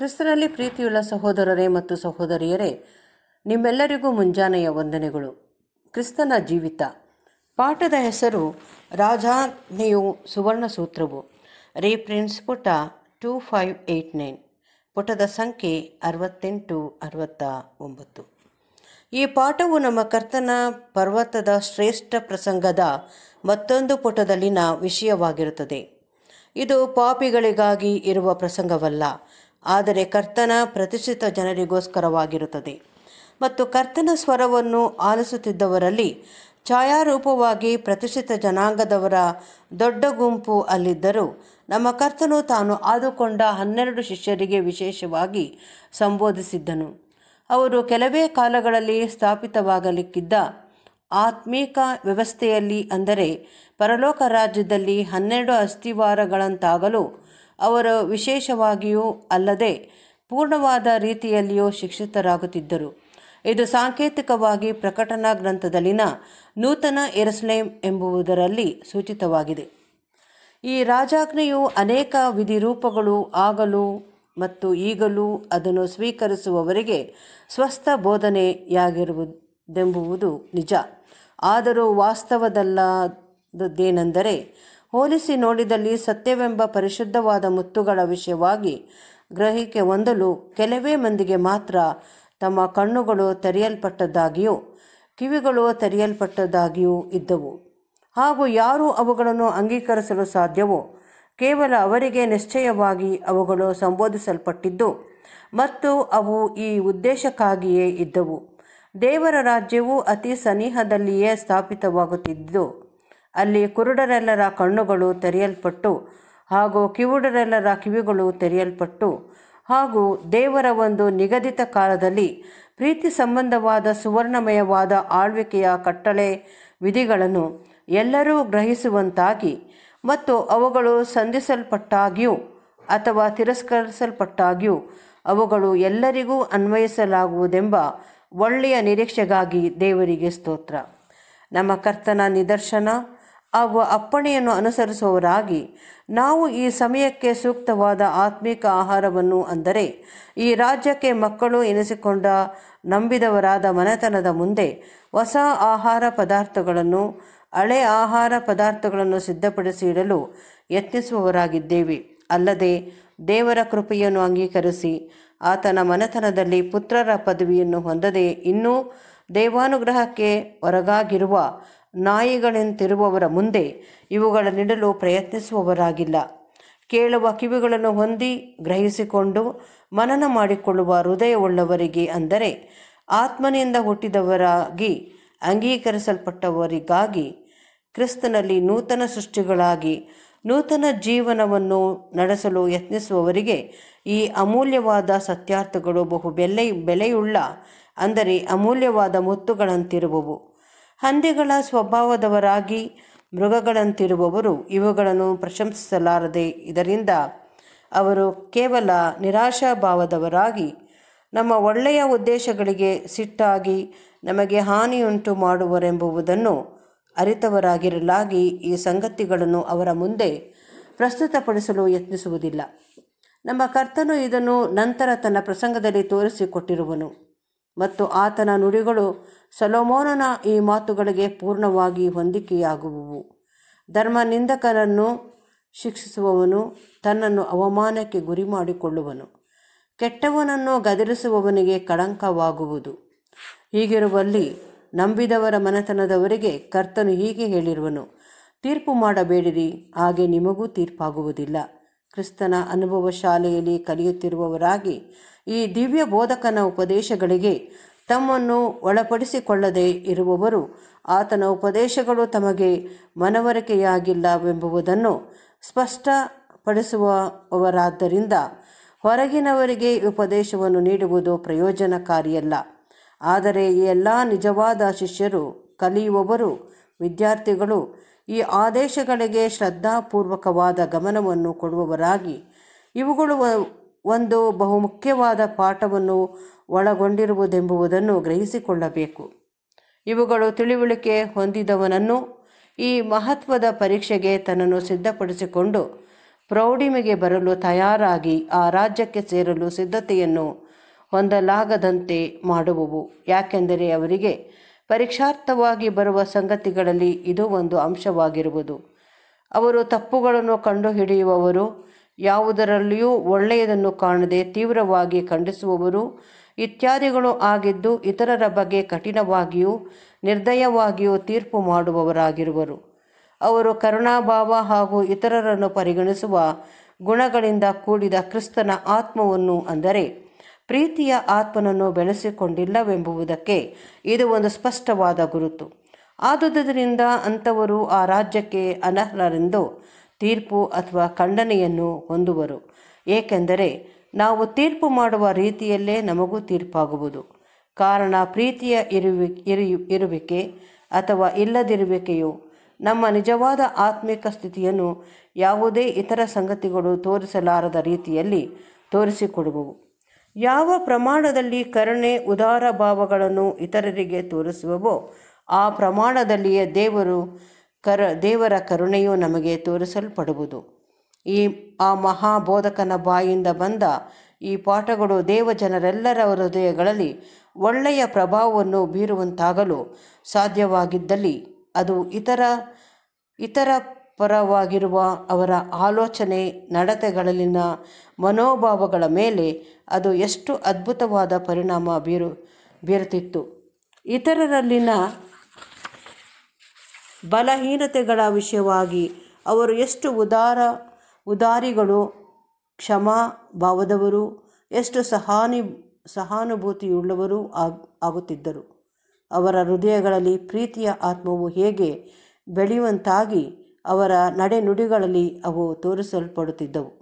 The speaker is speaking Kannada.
ಕ್ರಿಸ್ತನಲ್ಲಿ ಪ್ರೀತಿಯುಳ್ಳ ಸಹೋದರರೇ ಮತ್ತು ಸಹೋದರಿಯರೇ ನಿಮ್ಮೆಲ್ಲರಿಗೂ ಮುಂಜಾನೆಯ ವಂದನೆಗಳು ಕ್ರಿಸ್ತನ ಜೀವಿತ ಪಾಠದ ಹೆಸರು ರಾಜಾಜ್ಞೆಯು ಸುವರ್ಣ ಸೂತ್ರವು ರೀಪ್ರಿಂಟ್ಸ್ ಪುಟ ಟೂ ಫೈವ್ ಏಯ್ಟ್ ನೈನ್ ಪುಟದ ಸಂಖ್ಯೆ ಅರವತ್ತೆಂಟು ಅರವತ್ತ ಒಂಬತ್ತು ಈ ಪಾಠವು ನಮ್ಮ ಕರ್ತನ ಪರ್ವತದ ಶ್ರೇಷ್ಠ ಪ್ರಸಂಗದ ಮತ್ತೊಂದು ಪುಟದಲ್ಲಿನ ವಿಷಯವಾಗಿರುತ್ತದೆ ಇದು ಪಾಪಿಗಳಿಗಾಗಿ ಇರುವ ಪ್ರಸಂಗವಲ್ಲ ಆದರೆ ಕರ್ತನ ಪ್ರತಿಷ್ಠಿತ ಜನರಿಗೋಸ್ಕರವಾಗಿರುತ್ತದೆ ಮತ್ತು ಕರ್ತನ ಸ್ವರವನ್ನು ಆಲಿಸುತ್ತಿದ್ದವರಲ್ಲಿ ಛಾಯಾರೂಪವಾಗಿ ಪ್ರತಿಷ್ಠಿತ ಜನಾಂಗದವರ ದೊಡ್ಡ ಗುಂಪು ಅಲ್ಲಿದ್ದರೂ ನಮ್ಮ ಕರ್ತನು ತಾನು ಆದುಕೊಂಡ ಹನ್ನೆರಡು ಶಿಷ್ಯರಿಗೆ ವಿಶೇಷವಾಗಿ ಸಂಬೋಧಿಸಿದ್ದನು ಅವರು ಕೆಲವೇ ಕಾಲಗಳಲ್ಲಿ ಸ್ಥಾಪಿತವಾಗಲಿಕ್ಕಿದ್ದ ಆತ್ಮೀಕ ವ್ಯವಸ್ಥೆಯಲ್ಲಿ ಅಂದರೆ ಪರಲೋಕ ರಾಜ್ಯದಲ್ಲಿ ಹನ್ನೆರಡು ಅಸ್ಥಿವಾರಗಳಂತಾಗಲು ಅವರ ವಿಶೇಷವಾಗಿಯೂ ಅಲ್ಲದೆ ಪೂರ್ಣವಾದ ರೀತಿಯಲ್ಲಿಯೂ ಶಿಕ್ಷಿತರಾಗುತ್ತಿದ್ದರು ಇದು ಸಾಂಕೇತಿಕವಾಗಿ ಪ್ರಕಟಣಾ ಗ್ರಂಥದಲ್ಲಿನ ನೂತನ ಎರಸ್ಲೇಮ್ ಎಂಬುದರಲ್ಲಿ ಸೂಚಿತವಾಗಿದೆ ಈ ರಾಜಾಜ್ಞೆಯು ಅನೇಕ ವಿಧಿ ರೂಪಗಳು ಆಗಲು ಮತ್ತು ಈಗಲೂ ಅದನ್ನು ಸ್ವೀಕರಿಸುವವರಿಗೆ ಸ್ವಸ್ಥ ಬೋಧನೆಯಾಗಿರುವುದೆಂಬುವುದು ನಿಜ ಆದರೂ ವಾಸ್ತವದಲ್ಲದೇನೆಂದರೆ ಹೋಲಿಸಿ ನೋಡಿದಲ್ಲಿ ಸತ್ಯವೆಂಬ ಪರಿಶುದ್ಧವಾದ ಮುತ್ತುಗಳ ವಿಷಯವಾಗಿ ಗ್ರಹಿಕೆ ಹೊಂದಲು ಕೆಲವೇ ಮಂದಿಗೆ ಮಾತ್ರ ತಮ್ಮ ಕಣ್ಣುಗಳು ತೆರೆಯಲ್ಪಟ್ಟದ್ದಾಗಿಯೂ ಕಿವಿಗಳು ತೆರೆಯಲ್ಪಟ್ಟದ್ದಾಗಿಯೂ ಇದ್ದವು ಹಾಗೂ ಯಾರು ಅವುಗಳನ್ನು ಅಂಗೀಕರಿಸಲು ಸಾಧ್ಯವೋ ಕೇವಲ ಅವರಿಗೆ ನಿಶ್ಚಯವಾಗಿ ಅವುಗಳು ಸಂಬೋಧಿಸಲ್ಪಟ್ಟಿದ್ದು ಮತ್ತು ಅವು ಈ ಉದ್ದೇಶಕ್ಕಾಗಿಯೇ ಇದ್ದವು ದೇವರ ರಾಜ್ಯವು ಅತಿ ಸನಿಹದಲ್ಲಿಯೇ ಸ್ಥಾಪಿತವಾಗುತ್ತಿದ್ದು ಅಲ್ಲಿ ಕುರುಡರೆಲ್ಲರ ಕಣ್ಣುಗಳು ತೆರೆಯಲ್ಪಟ್ಟು ಹಾಗೂ ಕಿವುಡರೆಲ್ಲರ ಕಿವಿಗಳು ತೆರೆಯಲ್ಪಟ್ಟು ಹಾಗೂ ದೇವರ ಒಂದು ನಿಗದಿತ ಕಾಲದಲ್ಲಿ ಪ್ರೀತಿ ಸಂಬಂಧವಾದ ಸುವರ್ಣಮಯವಾದ ಆಳ್ವಿಕೆಯ ಕಟ್ಟಳೆ ವಿಧಿಗಳನ್ನು ಎಲ್ಲರೂ ಗ್ರಹಿಸುವಂತಾಗಿ ಮತ್ತು ಅವುಗಳು ಸಂಧಿಸಲ್ಪಟ್ಟಾಗ್ಯೂ ಅಥವಾ ತಿರಸ್ಕರಿಸಲ್ಪಟ್ಟಾಗ್ಯೂ ಅವುಗಳು ಎಲ್ಲರಿಗೂ ಅನ್ವಯಿಸಲಾಗುವುದೆಂಬ ಒಳ್ಳೆಯ ನಿರೀಕ್ಷೆಗಾಗಿ ದೇವರಿಗೆ ಸ್ತೋತ್ರ ನಮ್ಮ ಕರ್ತನ ನಿದರ್ಶನ ಆಗುವ ಅಪ್ಪಣೆಯನ್ನು ಅನುಸರಿಸುವವರಾಗಿ ನಾವು ಈ ಸಮಯಕ್ಕೆ ಸೂಕ್ತವಾದ ಆತ್ಮಿಕ ಆಹಾರವನ್ನು ಅಂದರೆ ಈ ರಾಜ್ಯಕ್ಕೆ ಮಕ್ಕಳು ಎನಿಸಿಕೊಂಡ ನಂಬಿದವರಾದ ಮನೆತನದ ಮುಂದೆ ಹೊಸ ಆಹಾರ ಪದಾರ್ಥಗಳನ್ನು ಹಳೆ ಆಹಾರ ಪದಾರ್ಥಗಳನ್ನು ಸಿದ್ಧಪಡಿಸಿ ಇಡಲು ಯತ್ನಿಸುವವರಾಗಿದ್ದೇವೆ ಅಲ್ಲದೆ ದೇವರ ಕೃಪೆಯನ್ನು ಅಂಗೀಕರಿಸಿ ಆತನ ಮನೆತನದಲ್ಲಿ ಪುತ್ರರ ಪದವಿಯನ್ನು ಹೊಂದದೆ ಇನ್ನೂ ದೇವಾನುಗ್ರಹಕ್ಕೆ ಹೊರಗಾಗಿರುವ ನಾಯಿಗಳಂತಿರುವವರ ಮುಂದೆ ಇವುಗಳನ್ನಿಡಲು ಪ್ರಯತ್ನಿಸುವವರಾಗಿಲ್ಲ ಕೇಳುವ ಕಿವಿಗಳನ್ನು ಹೊಂದಿ ಗ್ರಹಿಸಿಕೊಂಡು ಮನನ ಮಾಡಿಕೊಳ್ಳುವ ಹೃದಯವುಳ್ಳವರಿಗೆ ಅಂದರೆ ಆತ್ಮನಿಂದ ಹುಟ್ಟಿದವರಾಗಿ ಅಂಗೀಕರಿಸಲ್ಪಟ್ಟವರಿಗಾಗಿ ಕ್ರಿಸ್ತನಲ್ಲಿ ನೂತನ ಸೃಷ್ಟಿಗಳಾಗಿ ನೂತನ ಜೀವನವನ್ನು ನಡೆಸಲು ಯತ್ನಿಸುವವರಿಗೆ ಈ ಅಮೂಲ್ಯವಾದ ಸತ್ಯಾರ್ಥಗಳು ಬಹು ಬೆಲೆ ಬೆಲೆಯುಳ್ಳ ಅಂದರೆ ಅಮೂಲ್ಯವಾದ ಮುತ್ತುಗಳಂತಿರುವವು ಹಂದಿಗಳ ಸ್ವಭಾವದವರಾಗಿ ಮೃಗಗಳಂತಿರುವವರು ಇವುಗಳನ್ನು ಪ್ರಶಂಸಿಸಲಾರದೆ ಇದರಿಂದ ಅವರು ಕೇವಲ ನಿರಾಶಾಭಾವದವರಾಗಿ ನಮ್ಮ ಒಳ್ಳೆಯ ಉದ್ದೇಶಗಳಿಗೆ ಸಿಟ್ಟಾಗಿ ನಮಗೆ ಹಾನಿಯುಂಟು ಮಾಡುವರೆಂಬುದನ್ನು ಅರಿತವರಾಗಿರಲಾಗಿ ಈ ಸಂಗತಿಗಳನ್ನು ಅವರ ಮುಂದೆ ಪ್ರಸ್ತುತಪಡಿಸಲು ಯತ್ನಿಸುವುದಿಲ್ಲ ನಮ್ಮ ಕರ್ತನು ಇದನ್ನು ನಂತರ ತನ್ನ ಪ್ರಸಂಗದಲ್ಲಿ ತೋರಿಸಿಕೊಟ್ಟಿರುವನು ಮತ್ತು ಆತನ ನುಡಿಗಳು ಸಲೋಮೋನನ ಈ ಮಾತುಗಳಿಗೆ ಪೂರ್ಣವಾಗಿ ಹೊಂದಿಕೆಯಾಗುವುವು ಧರ್ಮ ನಿಂದಕನನ್ನು ಶಿಕ್ಷಿಸುವವನು ತನ್ನನ್ನು ಅವಮಾನಕ್ಕೆ ಗುರಿ ಮಾಡಿಕೊಳ್ಳುವನು ಕೆಟ್ಟವನನ್ನು ಗದರಿಸುವವನಿಗೆ ಕಳಂಕವಾಗುವುದು ಹೀಗಿರುವಲ್ಲಿ ನಂಬಿದವರ ಮನೆತನದವರಿಗೆ ಕರ್ತನು ಹೀಗೆ ಹೇಳಿರುವನು ತೀರ್ಪು ಮಾಡಬೇಡಿರಿ ಹಾಗೆ ನಿಮಗೂ ತೀರ್ಪಾಗುವುದಿಲ್ಲ ಕ್ರಿಸ್ತನ ಅನುಭವ ಶಾಲೆಯಲ್ಲಿ ಕಲಿಯುತ್ತಿರುವವರಾಗಿ ಈ ದಿವ್ಯ ಬೋಧಕನ ಉಪದೇಶಗಳಿಗೆ ತಮ್ಮನ್ನು ಒಳಪಡಿಸಿಕೊಳ್ಳದೆ ಇರುವವರು ಆತನ ಉಪದೇಶಗಳು ತಮಗೆ ಮನವರಿಕೆಯಾಗಿಲ್ಲವೆಂಬುದನ್ನು ಸ್ಪಷ್ಟಪಡಿಸುವವರಾದ್ದರಿಂದ ಹೊರಗಿನವರಿಗೆ ಉಪದೇಶವನ್ನು ನೀಡುವುದು ಪ್ರಯೋಜನಕಾರಿಯಲ್ಲ ಆದರೆ ಎಲ್ಲ ನಿಜವಾದ ಶಿಷ್ಯರು ಕಲಿಯುವವರು ವಿದ್ಯಾರ್ಥಿಗಳು ಈ ಆದೇಶಗಳಿಗೆ ಶ್ರದ್ಧಾಪೂರ್ವಕವಾದ ಗಮನವನ್ನು ಕೊಡುವವರಾಗಿ ಇವುಗಳು ಒಂದು ಬಹುಮುಖ್ಯವಾದ ಪಾಠವನ್ನು ಒಳಗೊಂಡಿರುವುದೆಂಬುವುದನ್ನು ಗ್ರಹಿಸಿಕೊಳ್ಳಬೇಕು ಇವುಗಳು ತಿಳಿವಳಿಕೆ ಹೊಂದಿದವನನ್ನು ಈ ಮಹತ್ವದ ಪರೀಕ್ಷೆಗೆ ತನ್ನನ್ನು ಸಿದ್ಧಪಡಿಸಿಕೊಂಡು ಪ್ರೌಢಿಮೆಗೆ ಬರಲು ತಯಾರಾಗಿ ಆ ರಾಜ್ಯಕ್ಕೆ ಸೇರಲು ಸಿದ್ಧತೆಯನ್ನು ಹೊಂದಲಾಗದಂತೆ ಮಾಡುವವು ಯಾಕೆಂದರೆ ಅವರಿಗೆ ಪರೀಕ್ಷಾರ್ಥವಾಗಿ ಬರುವ ಸಂಗತಿಗಳಲ್ಲಿ ಇದು ಒಂದು ಅಂಶವಾಗಿರುವುದು ಅವರು ತಪ್ಪುಗಳನ್ನು ಕಂಡುಹಿಡಿಯುವವರು ಯಾವುದರಲ್ಲಿಯೂ ಒಳ್ಳೆಯದನ್ನು ಕಾಣದೆ ತೀವ್ರವಾಗಿ ಖಂಡಿಸುವವರು ಇತ್ಯಾದಿಗಳು ಆಗಿದ್ದು ಇತರರ ಬಗ್ಗೆ ಕಠಿಣವಾಗಿಯೂ ನಿರ್ದಯವಾಗಿಯೂ ತೀರ್ಪು ಮಾಡುವವರಾಗಿರುವರು ಅವರು ಕರುಣಾಭಾವ ಹಾಗೂ ಇತರರನ್ನು ಪರಿಗಣಿಸುವ ಗುಣಗಳಿಂದ ಕೂಡಿದ ಕ್ರಿಸ್ತನ ಆತ್ಮವನ್ನು ಅಂದರೆ ಪ್ರೀತಿಯ ಆತ್ಮನನ್ನು ಬೆಳೆಸಿಕೊಂಡಿಲ್ಲವೆಂಬುದಕ್ಕೆ ಇದು ಒಂದು ಸ್ಪಷ್ಟವಾದ ಗುರುತು ಆದುದರಿಂದ ಅಂಥವರು ಆ ರಾಜ್ಯಕ್ಕೆ ಅನರ್ಹರೆಂದು ತೀರ್ಪು ಅಥವಾ ಖಂಡನೆಯನ್ನು ಹೊಂದುವರು ಏಕೆಂದರೆ ನಾವು ತೀರ್ಪು ಮಾಡುವ ರೀತಿಯಲ್ಲೇ ನಮಗೂ ತೀರ್ಪಾಗುವುದು ಕಾರಣ ಪ್ರೀತಿಯ ಇರುವಿ ಇರಿ ಇರುವಿಕೆ ಅಥವಾ ಇಲ್ಲದಿರುವಿಕೆಯು ನಮ್ಮ ನಿಜವಾದ ಆತ್ಮಿಕ ಸ್ಥಿತಿಯನ್ನು ಯಾವುದೇ ಇತರ ಸಂಗತಿಗಳು ತೋರಿಸಲಾರದ ರೀತಿಯಲ್ಲಿ ತೋರಿಸಿಕೊಡುವವು ಯಾವ ಪ್ರಮಾಣದಲ್ಲಿ ಕರುಣೆ ಉದಾರ ಭಾವಗಳನ್ನು ಇತರರಿಗೆ ತೋರಿಸುವವೋ ಆ ಪ್ರಮಾಣದಲ್ಲಿಯೇ ದೇವರು ಕರ ದೇವರ ಕರುಣೆಯು ನಮಗೆ ತೋರಿಸಲ್ಪಡುವುದು ಈ ಆ ಮಹಾಬೋಧಕನ ಬಾಯಿಂದ ಬಂದ ಈ ಪಾಠಗಳು ದೇವಜನರೆಲ್ಲರ ಹೃದಯಗಳಲ್ಲಿ ಒಳ್ಳೆಯ ಪ್ರಭಾವವನ್ನು ಬೀರುವಂತಾಗಲು ಸಾಧ್ಯವಾಗಿದ್ದಲ್ಲಿ ಅದು ಇತರ ಇತರ ಪರವಾಗಿರುವ ಅವರ ಆಲೋಚನೆ ನಡತೆಗಳಲ್ಲಿನ ಮನೋಭಾವಗಳ ಮೇಲೆ ಅದು ಎಷ್ಟು ಅದ್ಭುತವಾದ ಪರಿಣಾಮ ಬೀರು ಬೀರುತ್ತಿತ್ತು ಇತರರಲ್ಲಿನ ಬಲಹೀನತೆಗಳ ವಿಷಯವಾಗಿ ಅವರು ಎಷ್ಟು ಉದಾರ ಉದಾರಿಗಳು ಕ್ಷಮಾ ಭಾವದವರು ಎಷ್ಟು ಸಹಾನಿ ಸಹಾನುಭೂತಿಯುಳ್ಳವರು ಆಗುತ್ತಿದ್ದರು ಅವರ ಹೃದಯಗಳಲ್ಲಿ ಪ್ರೀತಿಯ ಆತ್ಮವು ಹೇಗೆ ಬೆಳೆಯುವಂತಾಗಿ ಅವರ ನಡೆನುಡಿಗಳಲ್ಲಿ ಅವು ತೋರಿಸಲ್ಪಡುತ್ತಿದ್ದವು